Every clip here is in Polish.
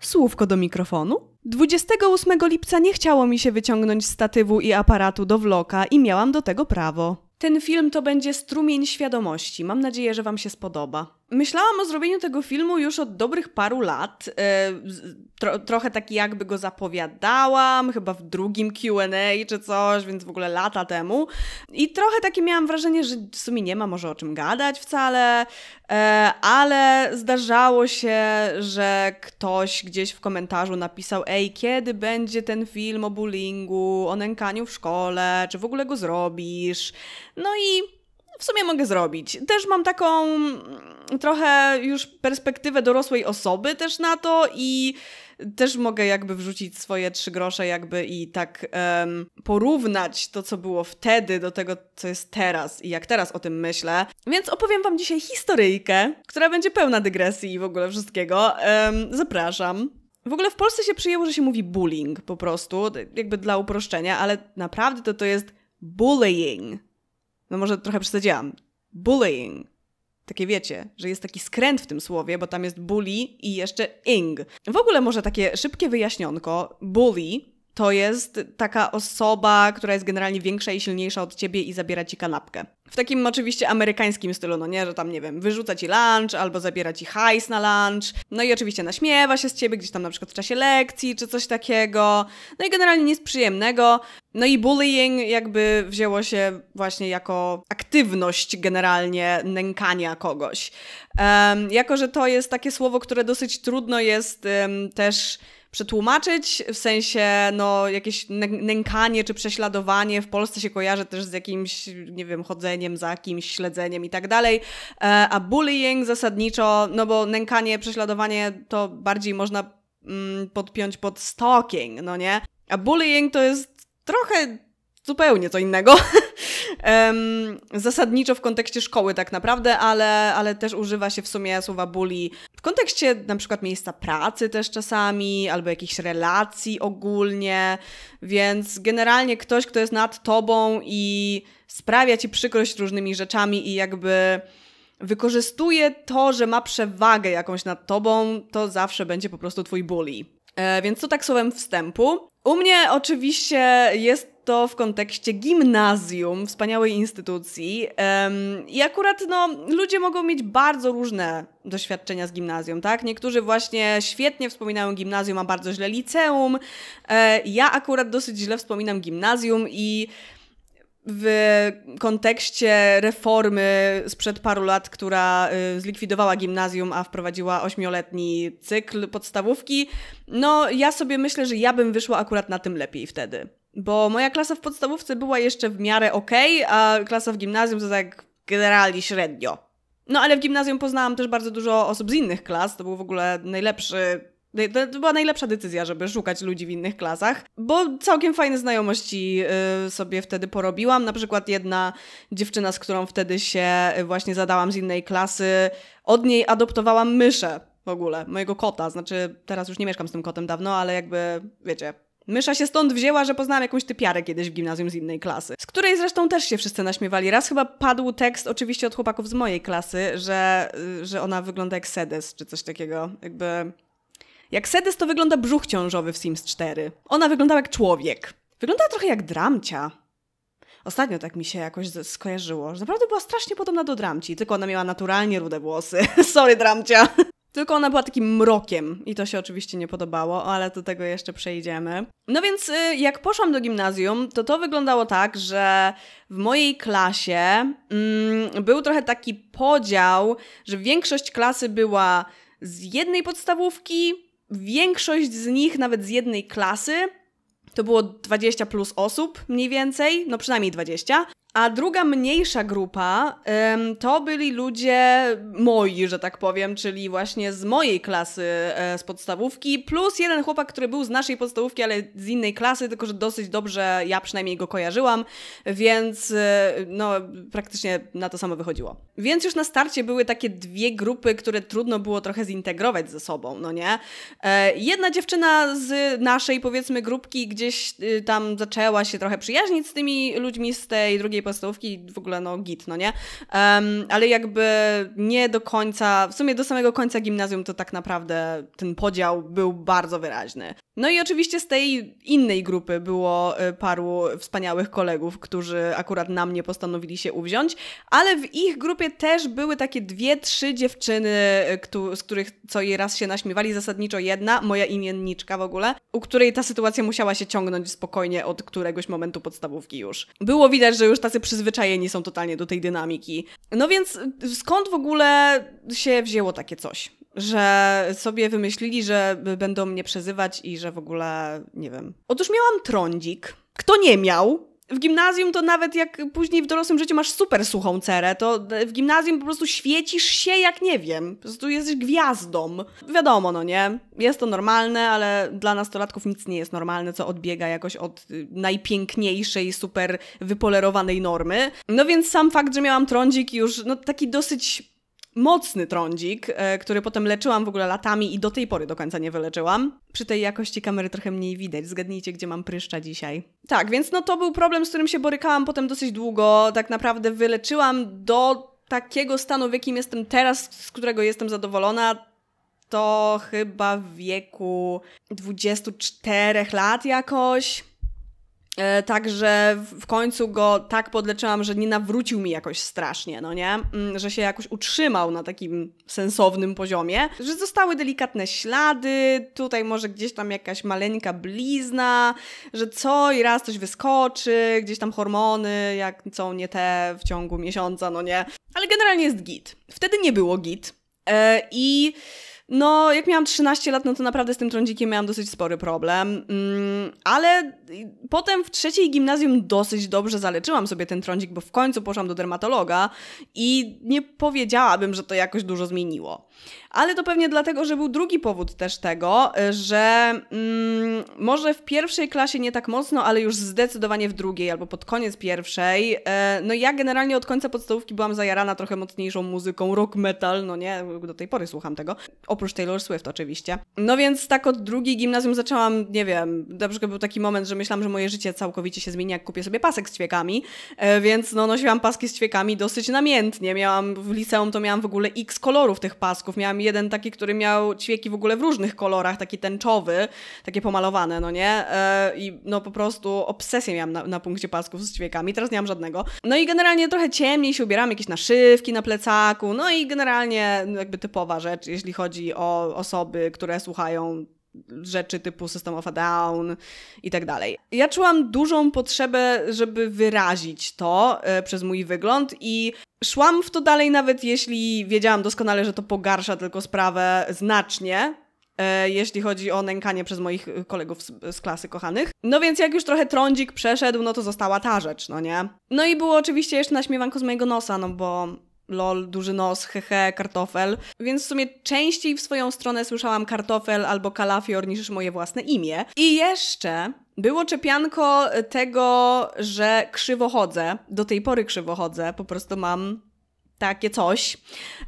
Słówko do mikrofonu. 28 lipca nie chciało mi się wyciągnąć statywu i aparatu do vloga i miałam do tego prawo. Ten film to będzie strumień świadomości. Mam nadzieję, że Wam się spodoba. Myślałam o zrobieniu tego filmu już od dobrych paru lat. E, tro, trochę taki jakby go zapowiadałam, chyba w drugim QA czy coś, więc w ogóle lata temu. I trochę takie miałam wrażenie, że w sumie nie ma może o czym gadać wcale, e, ale zdarzało się, że ktoś gdzieś w komentarzu napisał: Ej, kiedy będzie ten film o bullyingu, o nękaniu w szkole, czy w ogóle go zrobisz? No i w sumie mogę zrobić. Też mam taką mm, trochę już perspektywę dorosłej osoby też na to i też mogę jakby wrzucić swoje trzy grosze jakby i tak um, porównać to, co było wtedy do tego, co jest teraz i jak teraz o tym myślę. Więc opowiem wam dzisiaj historyjkę, która będzie pełna dygresji i w ogóle wszystkiego. Um, zapraszam. W ogóle w Polsce się przyjęło, że się mówi bullying po prostu, jakby dla uproszczenia, ale naprawdę to to jest bullying no może trochę przesadziłam, bullying. Takie wiecie, że jest taki skręt w tym słowie, bo tam jest bully i jeszcze ing. W ogóle może takie szybkie wyjaśnionko. Bully to jest taka osoba, która jest generalnie większa i silniejsza od ciebie i zabiera ci kanapkę. W takim oczywiście amerykańskim stylu, no nie, że tam, nie wiem, wyrzuca ci lunch albo zabiera ci hajs na lunch, no i oczywiście naśmiewa się z ciebie gdzieś tam na przykład w czasie lekcji czy coś takiego, no i generalnie nic przyjemnego. No i bullying jakby wzięło się właśnie jako aktywność generalnie nękania kogoś. Um, jako, że to jest takie słowo, które dosyć trudno jest um, też przetłumaczyć, w sensie no, jakieś nękanie czy prześladowanie w Polsce się kojarzy też z jakimś, nie wiem, chodzeniem za kimś, śledzeniem i tak dalej, e, a bullying zasadniczo, no bo nękanie, prześladowanie to bardziej można mm, podpiąć pod stalking, no nie? A bullying to jest trochę zupełnie co innego. um, zasadniczo w kontekście szkoły tak naprawdę, ale, ale też używa się w sumie słowa bully w kontekście na przykład miejsca pracy też czasami, albo jakichś relacji ogólnie, więc generalnie ktoś, kto jest nad tobą i sprawia ci przykrość różnymi rzeczami i jakby wykorzystuje to, że ma przewagę jakąś nad tobą, to zawsze będzie po prostu twój bully. E, więc to tak słowem wstępu. U mnie oczywiście jest to w kontekście gimnazjum, wspaniałej instytucji. I akurat no, ludzie mogą mieć bardzo różne doświadczenia z gimnazjum, tak? Niektórzy właśnie świetnie wspominają gimnazjum, a bardzo źle liceum. E, ja akurat dosyć źle wspominam gimnazjum i w kontekście reformy sprzed paru lat, która y, zlikwidowała gimnazjum, a wprowadziła ośmioletni cykl podstawówki, no ja sobie myślę, że ja bym wyszła akurat na tym lepiej wtedy. Bo moja klasa w podstawówce była jeszcze w miarę okej, okay, a klasa w gimnazjum to tak generalnie średnio. No ale w gimnazjum poznałam też bardzo dużo osób z innych klas, to był w ogóle najlepszy to była najlepsza decyzja, żeby szukać ludzi w innych klasach, bo całkiem fajne znajomości y, sobie wtedy porobiłam. Na przykład jedna dziewczyna, z którą wtedy się y, właśnie zadałam z innej klasy, od niej adoptowałam myszę w ogóle, mojego kota. Znaczy, teraz już nie mieszkam z tym kotem dawno, ale jakby, wiecie, Mysza się stąd wzięła, że poznałam jakąś typiarę kiedyś w gimnazjum z innej klasy, z której zresztą też się wszyscy naśmiewali. Raz chyba padł tekst, oczywiście od chłopaków z mojej klasy, że, y, że ona wygląda jak sedes czy coś takiego. Jakby jak Sedys, to wygląda brzuch ciążowy w Sims 4. Ona wyglądała jak człowiek. Wyglądała trochę jak Dramcia. Ostatnio tak mi się jakoś skojarzyło, że naprawdę była strasznie podobna do Dramci, tylko ona miała naturalnie rude włosy. Sorry, Dramcia. Tylko ona była takim mrokiem i to się oczywiście nie podobało, ale do tego jeszcze przejdziemy. No więc y, jak poszłam do gimnazjum, to to wyglądało tak, że w mojej klasie mm, był trochę taki podział, że większość klasy była z jednej podstawówki, większość z nich, nawet z jednej klasy, to było 20 plus osób mniej więcej, no przynajmniej 20, a druga mniejsza grupa to byli ludzie moi, że tak powiem, czyli właśnie z mojej klasy e, z podstawówki, plus jeden chłopak, który był z naszej podstawówki, ale z innej klasy, tylko że dosyć dobrze ja przynajmniej go kojarzyłam, więc e, no praktycznie na to samo wychodziło. Więc już na starcie były takie dwie grupy, które trudno było trochę zintegrować ze sobą, no nie? E, jedna dziewczyna z naszej powiedzmy grupki gdzieś y, tam zaczęła się trochę przyjaźnić z tymi ludźmi z tej drugiej drugiej podstawówki w ogóle no git, no nie? Um, ale jakby nie do końca, w sumie do samego końca gimnazjum to tak naprawdę ten podział był bardzo wyraźny. No i oczywiście z tej innej grupy było y, paru wspaniałych kolegów, którzy akurat na mnie postanowili się uwziąć, ale w ich grupie też były takie dwie, trzy dziewczyny, y, z których co jej raz się naśmiewali, zasadniczo jedna, moja imienniczka w ogóle, u której ta sytuacja musiała się ciągnąć spokojnie od któregoś momentu podstawówki już. Było widać, że już tacy przyzwyczajeni są totalnie do tej dynamiki. No więc y, skąd w ogóle się wzięło takie coś? że sobie wymyślili, że będą mnie przezywać i że w ogóle nie wiem. Otóż miałam trądzik. Kto nie miał? W gimnazjum to nawet jak później w dorosłym życiu masz super suchą cerę, to w gimnazjum po prostu świecisz się jak nie wiem. Po prostu jesteś gwiazdą. Wiadomo, no nie? Jest to normalne, ale dla nastolatków nic nie jest normalne, co odbiega jakoś od y, najpiękniejszej, super wypolerowanej normy. No więc sam fakt, że miałam trądzik już, no taki dosyć mocny trądzik, e, który potem leczyłam w ogóle latami i do tej pory do końca nie wyleczyłam. Przy tej jakości kamery trochę mniej widać. Zgadnijcie, gdzie mam pryszcza dzisiaj. Tak, więc no to był problem, z którym się borykałam potem dosyć długo. Tak naprawdę wyleczyłam do takiego stanu, w jakim jestem teraz, z którego jestem zadowolona, to chyba w wieku 24 lat jakoś. E, także w końcu go tak podleczyłam, że nie nawrócił mi jakoś strasznie, no nie? Mm, że się jakoś utrzymał na takim sensownym poziomie, że zostały delikatne ślady, tutaj może gdzieś tam jakaś maleńka blizna, że co i raz coś wyskoczy, gdzieś tam hormony, jak co nie te w ciągu miesiąca, no nie? Ale generalnie jest git. Wtedy nie było git. Yy, I no, jak miałam 13 lat, no to naprawdę z tym trądzikiem miałam dosyć spory problem. Mm, ale potem w trzeciej gimnazjum dosyć dobrze zaleczyłam sobie ten trądzik, bo w końcu poszłam do dermatologa i nie powiedziałabym, że to jakoś dużo zmieniło. Ale to pewnie dlatego, że był drugi powód też tego, że mm, może w pierwszej klasie nie tak mocno, ale już zdecydowanie w drugiej albo pod koniec pierwszej. E, no ja generalnie od końca podstawówki byłam zajarana trochę mocniejszą muzyką, rock metal, no nie, do tej pory słucham tego. Oprócz Taylor Swift oczywiście. No więc tak od drugiej gimnazjum zaczęłam, nie wiem, na był taki moment, że myślałam, że moje życie całkowicie się zmieni, jak kupię sobie pasek z ćwiekami, e, więc no nosiłam paski z ćwiekami dosyć namiętnie. Miałam w liceum to miałam w ogóle x kolorów tych pasków, Miałam jeden taki, który miał ćwieki w ogóle w różnych kolorach, taki tęczowy, takie pomalowane, no nie? E, I no po prostu obsesję miałam na, na punkcie pasków z ćwiekami, teraz nie mam żadnego. No i generalnie trochę ciemniej się ubieram, jakieś naszywki na plecaku, no i generalnie no jakby typowa rzecz, jeśli chodzi o osoby, które słuchają rzeczy typu System of a Down i tak dalej. Ja czułam dużą potrzebę, żeby wyrazić to e, przez mój wygląd i szłam w to dalej, nawet jeśli wiedziałam doskonale, że to pogarsza tylko sprawę znacznie, e, jeśli chodzi o nękanie przez moich kolegów z, z, klasy kochanych. No więc jak już trochę trądzik przeszedł, no to została ta rzecz, no nie? No i było oczywiście jeszcze naśmiewanko z mojego nosa, no bo lol, duży nos, hehe, kartofel. Więc w sumie częściej w swoją stronę słyszałam kartofel albo kalafior niż moje własne imię. I jeszcze było czepianko tego, że krzywo chodzę. Do tej pory krzywo chodzę, po prostu mam takie coś.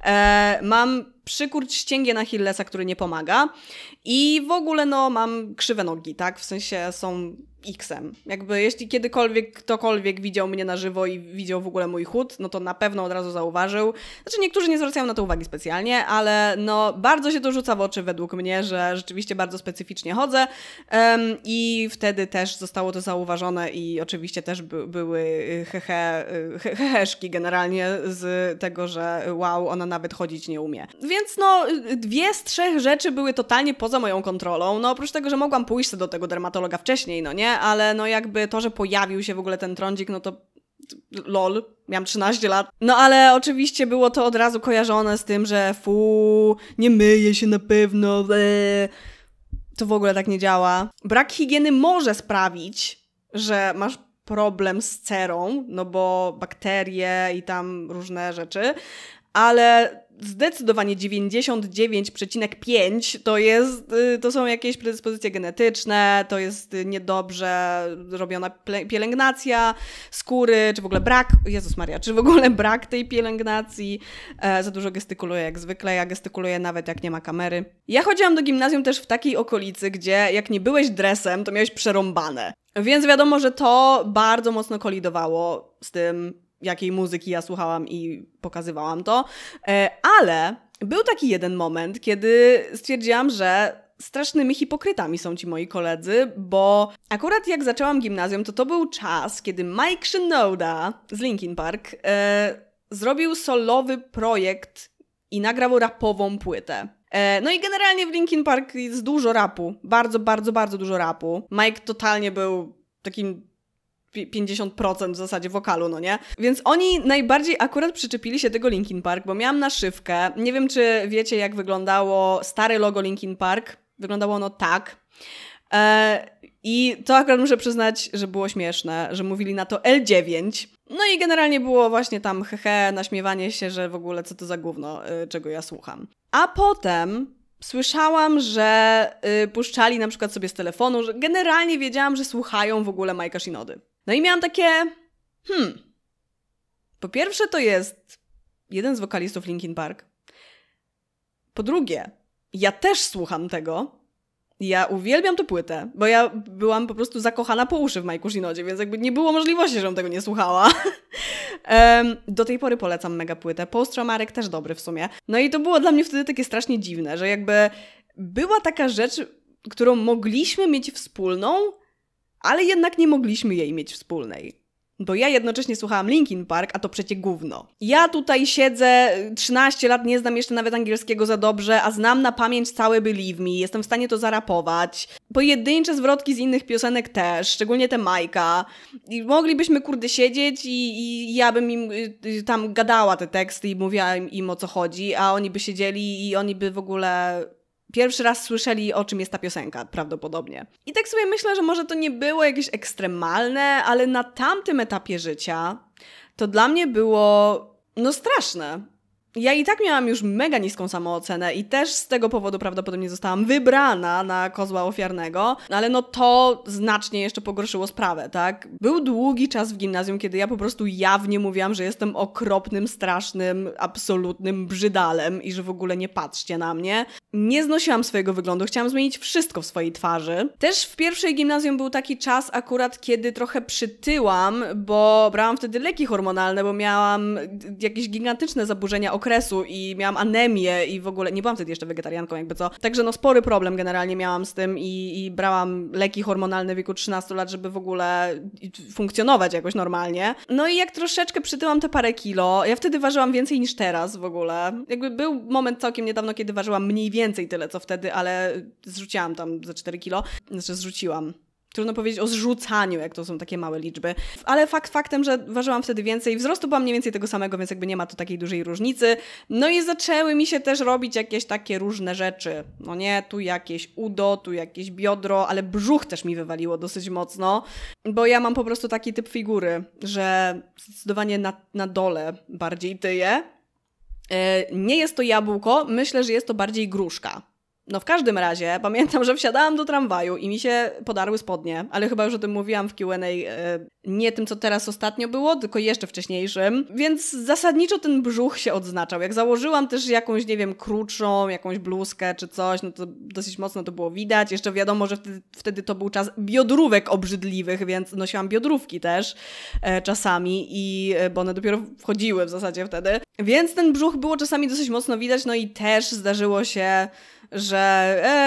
E, mam przykurcz na Hillesa, który nie pomaga i w ogóle no mam krzywe nogi, tak? W sensie są Xem. Jakby jeśli kiedykolwiek ktokolwiek widział mnie na żywo i widział w ogóle mój chód, no to na pewno od razu zauważył. Znaczy niektórzy nie zwracają na to uwagi specjalnie, ale no bardzo się to rzuca w oczy według mnie, że rzeczywiście bardzo specyficznie chodzę um, i wtedy też zostało to zauważone i oczywiście też by, były y, hehe, y, heheszki generalnie z tego, że wow, ona nawet chodzić nie umie. Więc no dwie z trzech rzeczy były totalnie poza moją kontrolą. No oprócz tego, że mogłam pójść do tego dermatologa wcześniej, no nie? ale no jakby to, że pojawił się w ogóle ten trądzik, no to lol, miałam 13 lat. No ale oczywiście było to od razu kojarzone z tym, że fu, nie myje się na pewno, to w ogóle tak nie działa. Brak higieny może sprawić, że masz problem z cerą, no bo bakterie i tam różne rzeczy, ale zdecydowanie 99,5 to jest, y, to są jakieś predyspozycje genetyczne, to jest y, niedobrze robiona pielęgnacja skóry, czy w ogóle brak, Jezus Maria, czy w ogóle brak tej pielęgnacji. E, za dużo gestykuluję jak zwykle, ja gestykuluję nawet jak nie ma kamery. Ja chodziłam do gimnazjum też w takiej okolicy, gdzie jak nie byłeś dresem, to miałeś przerąbane. Więc wiadomo, że to bardzo mocno kolidowało z tym, jakiej muzyki ja słuchałam i pokazywałam to. E, ale był taki jeden moment, kiedy stwierdziłam, że strasznymi hipokrytami są ci moi koledzy, bo akurat jak zaczęłam gimnazjum, to to był czas, kiedy Mike Shinoda z Linkin Park e, zrobił solowy projekt i nagrał rapową płytę. E, no i generalnie w Linkin Park jest dużo rapu, bardzo, bardzo, bardzo dużo rapu. Mike totalnie był takim 50% w zasadzie wokalu, no nie? Więc oni najbardziej akurat przyczepili się tego Linkin Park, bo miałam naszywkę. Nie wiem, czy wiecie, jak wyglądało stare logo Linkin Park. Wyglądało ono tak. E, I to akurat muszę przyznać, że było śmieszne, że mówili na to L9. No i generalnie było właśnie tam hehe, naśmiewanie się, że w ogóle co to za gówno, y, czego ja słucham. A potem słyszałam, że y, puszczali na przykład sobie z telefonu, że generalnie wiedziałam, że słuchają w ogóle Majka Shinody. No i miałam takie. Hmm. Po pierwsze, to jest jeden z wokalistów Linkin Park. Po drugie, ja też słucham tego. Ja uwielbiam tę płytę, bo ja byłam po prostu zakochana po uszy w Majku Shinodzie, więc jakby nie było możliwości, żebym tego nie słuchała. Do tej pory polecam mega płytę. post Marek też dobry w sumie. No i to było dla mnie wtedy takie strasznie dziwne, że jakby była taka rzecz, którą mogliśmy mieć wspólną, ale jednak nie mogliśmy jej mieć wspólnej. Bo ja jednocześnie słuchałam Linkin Park, a to przecie gówno. Ja tutaj siedzę 13 y, lat, nie znam jeszcze nawet angielskiego za dobrze, a znam na pamięć całe Believe Me, jestem w stanie to zarapować. Pojedyncze zwrotki z innych piosenek też, szczególnie te Majka. I moglibyśmy kurde siedzieć i, i ja bym im y, y tam gadała te teksty i mówiła im, im o co chodzi, a oni by siedzieli i oni by w ogóle pierwszy raz słyszeli, o czym jest ta piosenka, prawdopodobnie. I tak sobie myślę, że może to nie było jakieś ekstremalne, ale na tamtym etapie życia to dla mnie było no straszne ja i tak miałam już mega niską samoocenę i też z tego powodu prawdopodobnie zostałam wybrana na kozła ofiarnego, ale no to znacznie jeszcze pogorszyło sprawę, tak? Był długi czas w gimnazjum, kiedy ja po prostu jawnie mówiłam, że jestem okropnym, strasznym, absolutnym brzydalem i że w ogóle nie patrzcie na mnie. Nie znosiłam swojego wyglądu, chciałam zmienić wszystko w swojej twarzy. Też w pierwszej gimnazjum był taki czas akurat, kiedy trochę przytyłam, bo brałam wtedy leki hormonalne, bo miałam jakieś gigantyczne zaburzenia okresu i miałam anemię i w ogóle nie byłam wtedy jeszcze wegetarianką, jakby co. Także no spory problem generalnie miałam z tym i, i brałam leki hormonalne w wieku 13 lat, żeby w ogóle funkcjonować jakoś normalnie. No i jak troszeczkę przytyłam te parę kilo, ja wtedy ważyłam więcej niż teraz w ogóle. Jakby był moment całkiem niedawno, kiedy ważyłam mniej więcej tyle co wtedy, ale zrzuciłam tam ze 4 kilo, znaczy zrzuciłam trudno powiedzieć o zrzucaniu, jak to są takie małe liczby. Ale fakt faktem, że ważyłam wtedy więcej, wzrostu byłam mniej więcej tego samego, więc jakby nie ma tu takiej dużej różnicy. No i zaczęły mi się też robić jakieś takie różne rzeczy. No nie, tu jakieś udo, tu jakieś biodro, ale brzuch też mi wywaliło dosyć mocno, bo ja mam po prostu taki typ figury, że zdecydowanie na, na dole bardziej tyję. E, nie jest to jabłko, myślę, że jest to bardziej gruszka. No w każdym razie pamiętam, że wsiadałam do tramwaju i mi się podarły spodnie, ale chyba już o tym mówiłam w QA. E, nie tym, co teraz ostatnio było, tylko jeszcze wcześniejszym. Więc zasadniczo ten brzuch się odznaczał. Jak założyłam też jakąś, nie wiem, krótszą, jakąś bluzkę czy coś, no to dosyć mocno to było widać. Jeszcze wiadomo, że wtedy, wtedy to był czas biodrówek obrzydliwych, więc nosiłam biodrówki też e, czasami, i e, bo one dopiero wchodziły w zasadzie wtedy. Więc ten brzuch było czasami dosyć mocno widać, no i też zdarzyło się że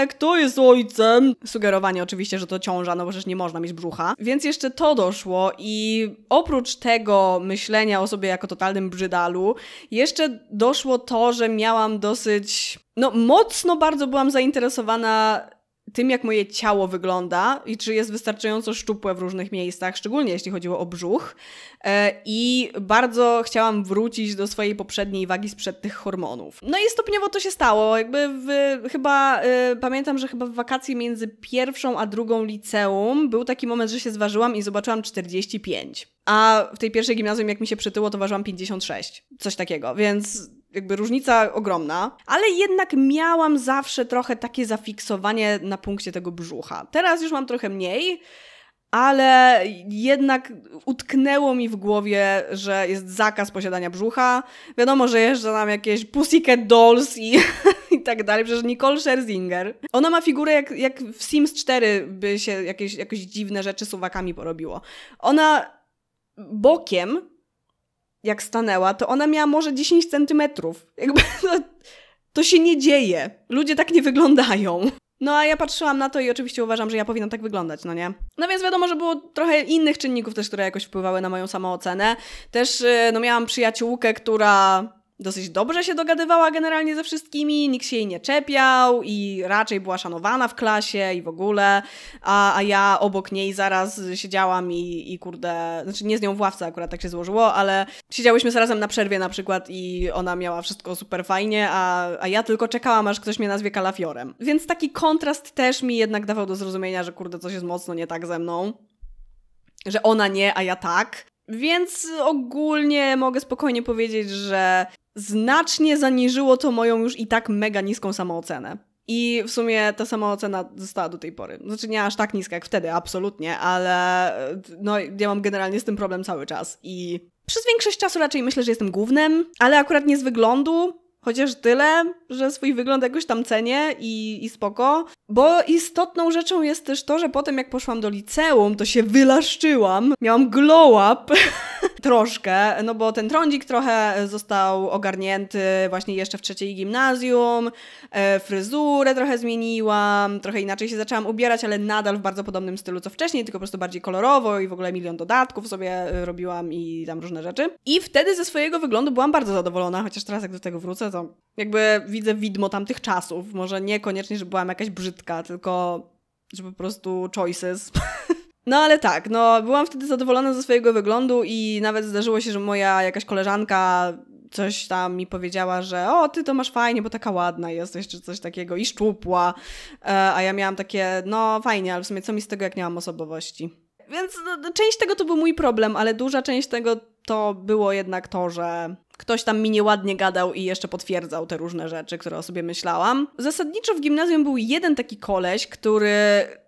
e, kto jest ojcem? Sugerowanie oczywiście, że to ciąża, no bo przecież nie można mieć brzucha. Więc jeszcze to doszło i oprócz tego myślenia o sobie jako totalnym brzydalu, jeszcze doszło to, że miałam dosyć no, mocno bardzo byłam zainteresowana tym, jak moje ciało wygląda i czy jest wystarczająco szczupłe w różnych miejscach, szczególnie jeśli chodziło o brzuch. E, I bardzo chciałam wrócić do swojej poprzedniej wagi sprzed tych hormonów. No i stopniowo to się stało. Jakby w, chyba y, pamiętam, że chyba w wakacji między pierwszą a drugą liceum był taki moment, że się zważyłam i zobaczyłam 45. A w tej pierwszej gimnazjum, jak mi się przytyło, to ważyłam 56. Coś takiego, więc jakby różnica ogromna, ale jednak miałam zawsze trochę takie zafiksowanie na punkcie tego brzucha. Teraz już mam trochę mniej, ale jednak utknęło mi w głowie, że jest zakaz posiadania brzucha. Wiadomo, że jeszcze tam jakieś Pussycat Dolls i, i tak dalej. Przecież Nicole Scherzinger. Ona ma figurę jak, jak w Sims 4 by się jakieś, jakieś dziwne rzeczy suwakami porobiło. Ona bokiem jak stanęła, to ona miała może 10 centymetrów. Jakby to, no, to się nie dzieje. Ludzie tak nie wyglądają. No a ja patrzyłam na to i oczywiście uważam, że ja powinnam tak wyglądać, no nie? No więc wiadomo, że było trochę innych czynników też, które jakoś wpływały na moją samoocenę. Też y, no miałam przyjaciółkę, która dosyć dobrze się dogadywała generalnie ze wszystkimi, nikt się jej nie czepiał i raczej była szanowana w klasie i w ogóle, a, a ja obok niej zaraz siedziałam i, i kurde, znaczy nie z nią w ławce akurat tak się złożyło, ale siedziałyśmy razem na przerwie na przykład i ona miała wszystko super fajnie, a, a ja tylko czekałam, aż ktoś mnie nazwie kalafiorem. Więc taki kontrast też mi jednak dawał do zrozumienia, że kurde, coś jest mocno nie tak ze mną. Że ona nie, a ja tak. Więc ogólnie mogę spokojnie powiedzieć, że znacznie zaniżyło to moją już i tak mega niską samoocenę. I w sumie ta samoocena została do tej pory. Znaczy nie aż tak niska jak wtedy, absolutnie, ale e, no, ja mam generalnie z tym problem cały czas. I przez większość czasu raczej myślę, że jestem głównym, ale akurat nie z wyglądu, chociaż tyle, że swój wygląd jakoś tam cenię i, i spoko. Bo istotną rzeczą jest też to, że potem jak poszłam do liceum, to się wylaszczyłam, miałam glow up. troszkę, no bo ten trądzik trochę został ogarnięty właśnie jeszcze w trzeciej gimnazjum, e, fryzurę trochę zmieniłam, trochę inaczej się zaczęłam ubierać, ale nadal w bardzo podobnym stylu co wcześniej, tylko po prostu bardziej kolorowo i w ogóle milion dodatków sobie e, robiłam i tam różne rzeczy. I wtedy ze swojego wyglądu byłam bardzo zadowolona, chociaż teraz jak do tego wrócę, to jakby widzę widmo tamtych czasów. Może niekoniecznie, że byłam jakaś brzydka, tylko że po prostu choices No ale tak, no byłam wtedy zadowolona ze swojego wyglądu i nawet zdarzyło się, że moja jakaś koleżanka coś tam mi powiedziała, że o, ty to masz fajnie, bo taka ładna jesteś, czy coś takiego i szczupła, e, a ja miałam takie, no fajnie, ale w sumie co mi z tego, jak nie mam osobowości. Więc no, no, część tego to był mój problem, ale duża część tego to było jednak to, że ktoś tam mi nieładnie gadał i jeszcze potwierdzał te różne rzeczy, które o sobie myślałam. Zasadniczo w gimnazjum był jeden taki koleś, który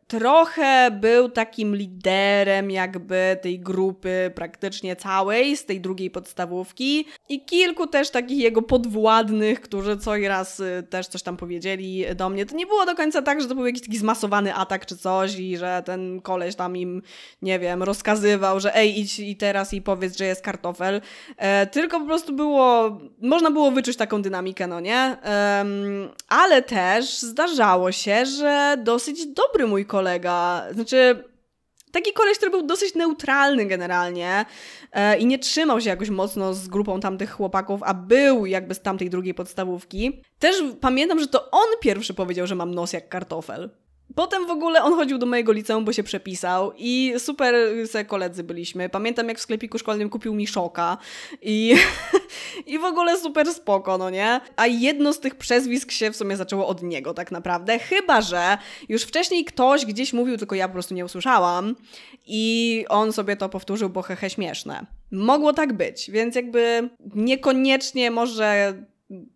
trochę był takim liderem jakby tej grupy praktycznie całej, z tej drugiej podstawówki i kilku też takich jego podwładnych, którzy co i raz y, też coś tam powiedzieli do mnie. To nie było do końca tak, że to był jakiś taki zmasowany atak czy coś i że ten koleś tam im, nie wiem, rozkazywał, że ej, idź i teraz i powiedz, że jest kartofel, e, tylko po prostu było, można było wyczuć taką dynamikę, no nie? E, ale też zdarzało się, że dosyć dobry mój koleś kolega, znaczy taki koleś, który był dosyć neutralny generalnie e, i nie trzymał się jakoś mocno z grupą tamtych chłopaków, a był jakby z tamtej drugiej podstawówki. Też pamiętam, że to on pierwszy powiedział, że mam nos jak kartofel. Potem w ogóle on chodził do mojego liceum, bo się przepisał i super se koledzy byliśmy. Pamiętam jak w sklepiku szkolnym kupił mi szoka i, i w ogóle super spoko, no nie? A jedno z tych przezwisk się w sumie zaczęło od niego tak naprawdę, chyba że już wcześniej ktoś gdzieś mówił, tylko ja po prostu nie usłyszałam i on sobie to powtórzył, bo hehe śmieszne. Mogło tak być, więc jakby niekoniecznie może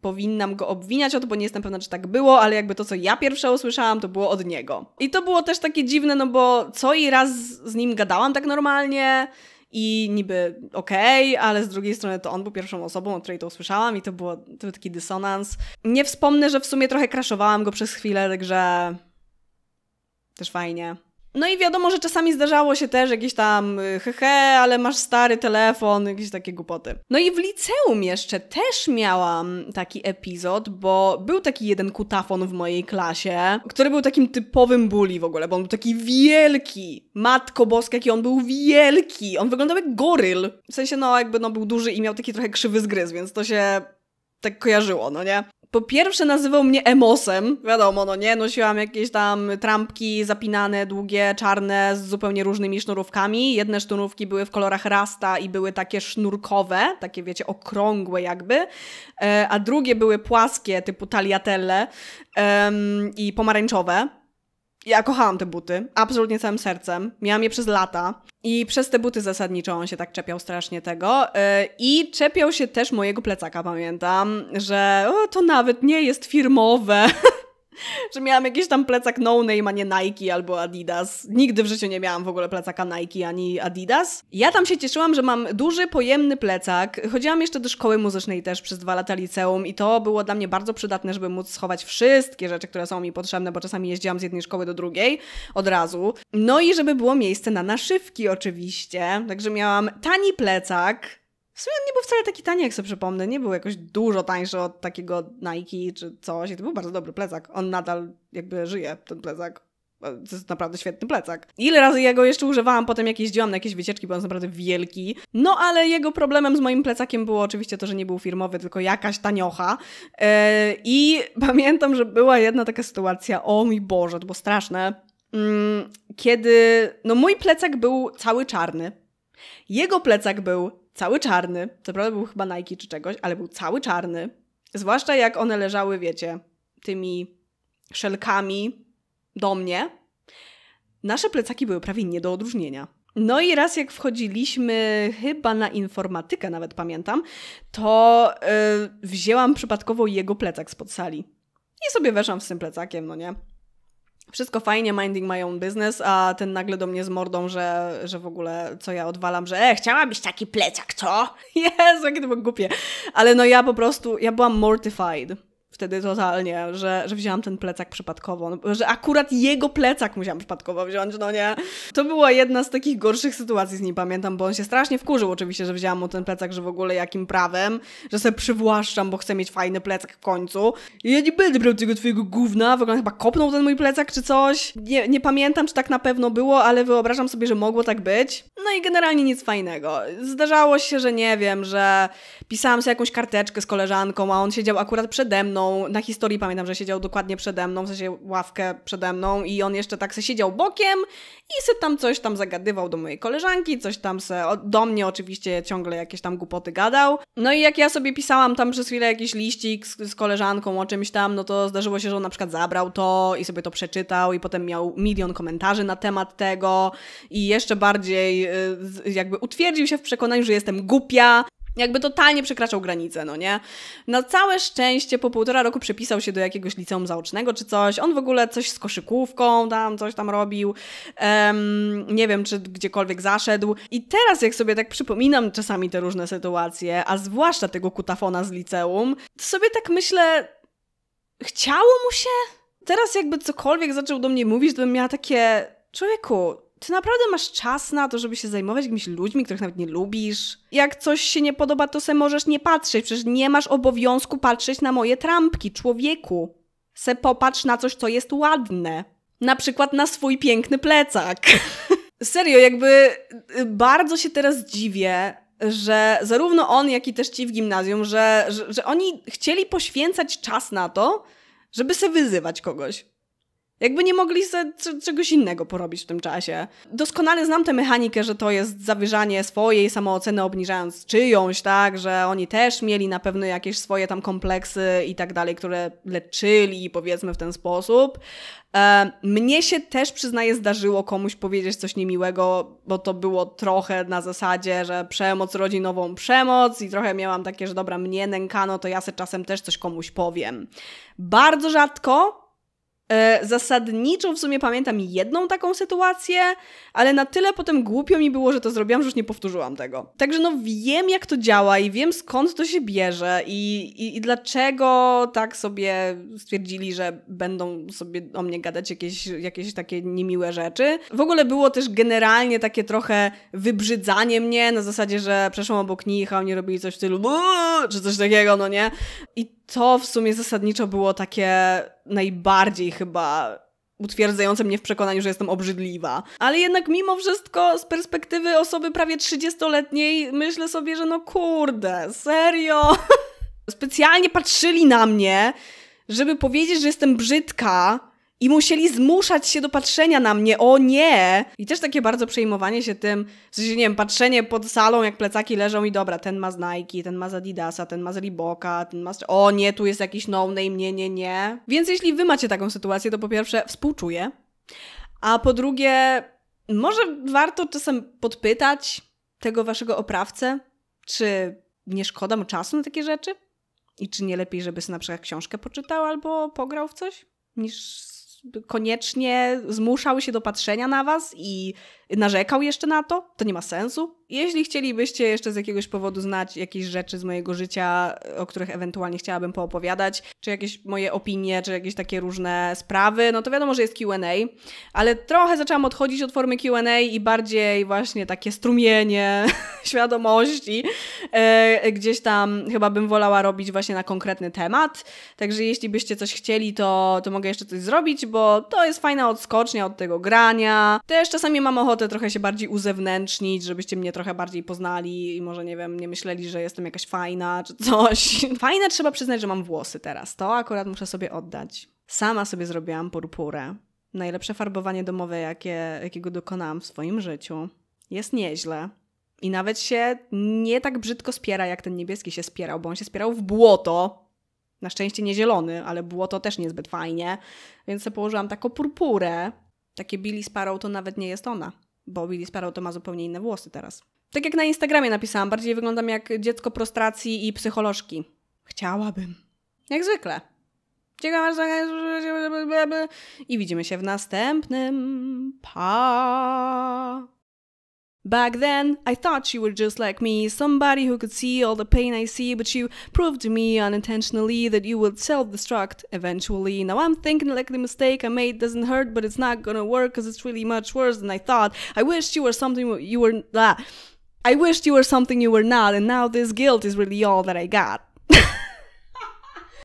powinnam go obwiniać o to, bo nie jestem pewna, czy tak było, ale jakby to, co ja pierwsza usłyszałam, to było od niego. I to było też takie dziwne, no bo co i raz z nim gadałam tak normalnie i niby okej, okay, ale z drugiej strony to on był pierwszą osobą, od której to usłyszałam i to, było, to był taki dysonans. Nie wspomnę, że w sumie trochę kraszowałam go przez chwilę, także też fajnie. No i wiadomo, że czasami zdarzało się też jakieś tam hehe, y, ale masz stary telefon, jakieś takie głupoty. No i w liceum jeszcze też miałam taki epizod, bo był taki jeden kutafon w mojej klasie, który był takim typowym bully w ogóle, bo on był taki wielki. Matko boska, jaki on był wielki. On wyglądał jak goryl. W sensie no jakby no był duży i miał taki trochę krzywy zgryz, więc to się tak kojarzyło, no nie? po pierwsze nazywał mnie emosem, wiadomo, no nie, nosiłam jakieś tam trampki zapinane, długie, czarne, z zupełnie różnymi sznurówkami. Jedne sznurówki były w kolorach rasta i były takie sznurkowe, takie wiecie, okrągłe jakby, e, a drugie były płaskie, typu tagliatelle i pomarańczowe ja kochałam te buty, absolutnie całym sercem. Miałam je przez lata i przez te buty zasadniczo on się tak czepiał strasznie tego. Y, I czepiał się też mojego plecaka, pamiętam, że o, to nawet nie jest firmowe. że miałam jakiś tam plecak no name, a nie Nike albo Adidas. Nigdy w życiu nie miałam w ogóle plecaka Nike ani Adidas. Ja tam się cieszyłam, że mam duży, pojemny plecak. Chodziłam jeszcze do szkoły muzycznej też przez dwa lata liceum i to było dla mnie bardzo przydatne, żeby móc schować wszystkie rzeczy, które są mi potrzebne, bo czasami jeździłam z jednej szkoły do drugiej od razu. No i żeby było miejsce na naszywki oczywiście. Także miałam tani plecak, w sumie on nie był wcale taki tani, jak sobie przypomnę. Nie był jakoś dużo tańszy od takiego Nike czy coś. I to był bardzo dobry plecak. On nadal jakby żyje, ten plecak. E, to jest naprawdę świetny plecak. Ile razy ja go jeszcze używałam, potem jakieś jeździłam na jakieś wycieczki, bo on jest naprawdę wielki. No ale jego problemem z moim plecakiem było oczywiście to, że nie był firmowy, tylko jakaś taniocha. Yy, I pamiętam, że była jedna taka sytuacja, o mój Boże, to było straszne, yy, kiedy, no mój plecak był cały czarny. Jego plecak był cały czarny. Co prawda był chyba Nike czy czegoś, ale był cały czarny. Zwłaszcza jak one leżały, wiecie, tymi szelkami do mnie. Nasze plecaki były prawie nie do odróżnienia. No i raz jak wchodziliśmy chyba na informatykę, nawet pamiętam, to yy, wzięłam przypadkowo jego plecak spod sali. I sobie weszłam z tym plecakiem, no nie? wszystko fajnie, minding my own business, a ten nagle do mnie z mordą, że, że w ogóle co ja odwalam, że e, chciałabyś taki plecak, co? Jezu, jakie to było głupie. Ale no ja po prostu, ja byłam mortified wtedy totalnie, że, że wzięłam ten plecak przypadkowo, no, że akurat jego plecak musiałam przypadkowo wziąć, no nie. To była jedna z takich gorszych sytuacji z nim, pamiętam, bo on się strasznie wkurzył oczywiście, że wzięłam mu ten plecak, że w ogóle jakim prawem, że sobie przywłaszczam, bo chcę mieć fajny plecak w końcu. I ja nie będę brał tego twojego gówna, w ogóle chyba kopnął ten mój plecak czy coś. Nie, nie pamiętam, czy tak na pewno było, ale wyobrażam sobie, że mogło tak być. No i generalnie nic fajnego. Zdarzało się, że nie wiem, że pisałam sobie jakąś karteczkę z koleżanką, a on siedział akurat przede mną, mną, na historii pamiętam, że siedział dokładnie przede mną, w sensie ławkę przede mną i on jeszcze tak se siedział bokiem i se tam coś tam zagadywał do mojej koleżanki, coś tam se do mnie oczywiście ciągle jakieś tam głupoty gadał. No i jak ja sobie pisałam tam przez chwilę jakiś liścik z, z koleżanką o czymś tam, no to zdarzyło się, że on na przykład zabrał to i sobie to przeczytał i potem miał milion komentarzy na temat tego i jeszcze bardziej y, jakby utwierdził się w przekonaniu, że jestem głupia, jakby totalnie przekraczał granicę, no nie? Na całe szczęście po półtora roku przepisał się do jakiegoś liceum zaocznego czy coś. On w ogóle coś z koszykówką tam, coś tam robił. Um, nie wiem, czy gdziekolwiek zaszedł. I teraz jak sobie tak przypominam czasami te różne sytuacje, a zwłaszcza tego kutafona z liceum, to sobie tak myślę, chciało mu się? Teraz jakby cokolwiek zaczął do mnie mówić, to bym miała takie, człowieku, ty naprawdę masz czas na to, żeby się zajmować jakimiś ludźmi, których nawet nie lubisz? Jak coś się nie podoba, to se możesz nie patrzeć, przecież nie masz obowiązku patrzeć na moje trampki, człowieku. Se popatrz na coś, co jest ładne. Na przykład na swój piękny plecak. Serio, jakby y, bardzo się teraz dziwię, że zarówno on, jak i też ci w gimnazjum, że, że, że oni chcieli poświęcać czas na to, żeby se wyzywać kogoś. Jakby nie mogli sobie czegoś innego porobić w tym czasie. Doskonale znam tę mechanikę, że to jest zawyżanie swojej samooceny, obniżając czyjąś, tak, że oni też mieli na pewno jakieś swoje tam kompleksy i tak dalej, które leczyli, powiedzmy w ten sposób. E, mnie się też, przyznaję, zdarzyło komuś powiedzieć coś niemiłego, bo to było trochę na zasadzie, że przemoc rodzinową przemoc i trochę miałam takie, że dobra, mnie nękano, to ja se czasem też coś komuś powiem. Bardzo rzadko, E, zasadniczo w sumie pamiętam jedną taką sytuację, ale na tyle potem głupio mi było, że to zrobiłam, że już nie powtórzyłam tego. Także no wiem, jak to działa i wiem, skąd to się bierze i, i, i dlaczego tak sobie stwierdzili, że będą sobie o mnie gadać jakieś, jakieś takie niemiłe rzeczy. W ogóle było też generalnie takie trochę wybrzydzanie mnie na zasadzie, że przeszłam obok nich, a oni robili coś w stylu czy coś takiego, no nie? I co w sumie zasadniczo było takie najbardziej chyba utwierdzające mnie w przekonaniu, że jestem obrzydliwa. Ale jednak mimo wszystko z perspektywy osoby prawie 30-letniej myślę sobie, że no kurde, serio? Specjalnie patrzyli na mnie, żeby powiedzieć, że jestem brzydka, i musieli zmuszać się do patrzenia na mnie, o nie! I też takie bardzo przejmowanie się tym, w sensie, nie wiem, patrzenie pod salą, jak plecaki leżą i dobra, ten ma z Nike, ten ma z Adidasa, ten ma z Riboka, ten ma z... O nie, tu jest jakiś no-name, nie, nie, nie. Więc jeśli wy macie taką sytuację, to po pierwsze współczuję, a po drugie może warto czasem podpytać tego waszego oprawcę, czy nie szkoda mu czasu na takie rzeczy? I czy nie lepiej, żeby sobie na przykład książkę poczytał albo pograł w coś, niż koniecznie zmuszał się do patrzenia na was i narzekał jeszcze na to? To nie ma sensu. Jeśli chcielibyście jeszcze z jakiegoś powodu znać jakieś rzeczy z mojego życia, o których ewentualnie chciałabym poopowiadać, czy jakieś moje opinie, czy jakieś takie różne sprawy, no to wiadomo, że jest QA, ale trochę zaczęłam odchodzić od formy QA i bardziej właśnie takie strumienie świadomości e, gdzieś tam chyba bym wolała robić właśnie na konkretny temat. Także jeśli byście coś chcieli, to, to mogę jeszcze coś zrobić, bo to jest fajna odskocznia od tego grania. Też czasami mam ochotę trochę się bardziej uzewnętrznić, żebyście mnie trochę trochę bardziej poznali i może, nie wiem, nie myśleli, że jestem jakaś fajna czy coś. Fajne trzeba przyznać, że mam włosy teraz. To akurat muszę sobie oddać. Sama sobie zrobiłam purpurę. Najlepsze farbowanie domowe, jakie, jakiego dokonałam w swoim życiu. Jest nieźle. I nawet się nie tak brzydko spiera, jak ten niebieski się spierał, bo on się spierał w błoto. Na szczęście nie zielony, ale błoto też niezbyt fajnie. Więc sobie położyłam taką purpurę. Takie Billy Sparrow to nawet nie jest ona, bo Billy Sparrow to ma zupełnie inne włosy teraz. Tak jak na Instagramie napisałam, bardziej wyglądam jak dziecko prostracji i psycholożki. Chciałabym. Jak zwykle. I widzimy się w następnym. Pa! Back then, I thought you were just like me, somebody who could see all the pain I see, but you proved to me unintentionally that you would self destruct eventually. Now I'm thinking like the mistake I made doesn't hurt, but it's not gonna work 'cause it's really much worse than I thought. I wish you were something you were. I wished you were something you were not, and now this guilt is really all that I got.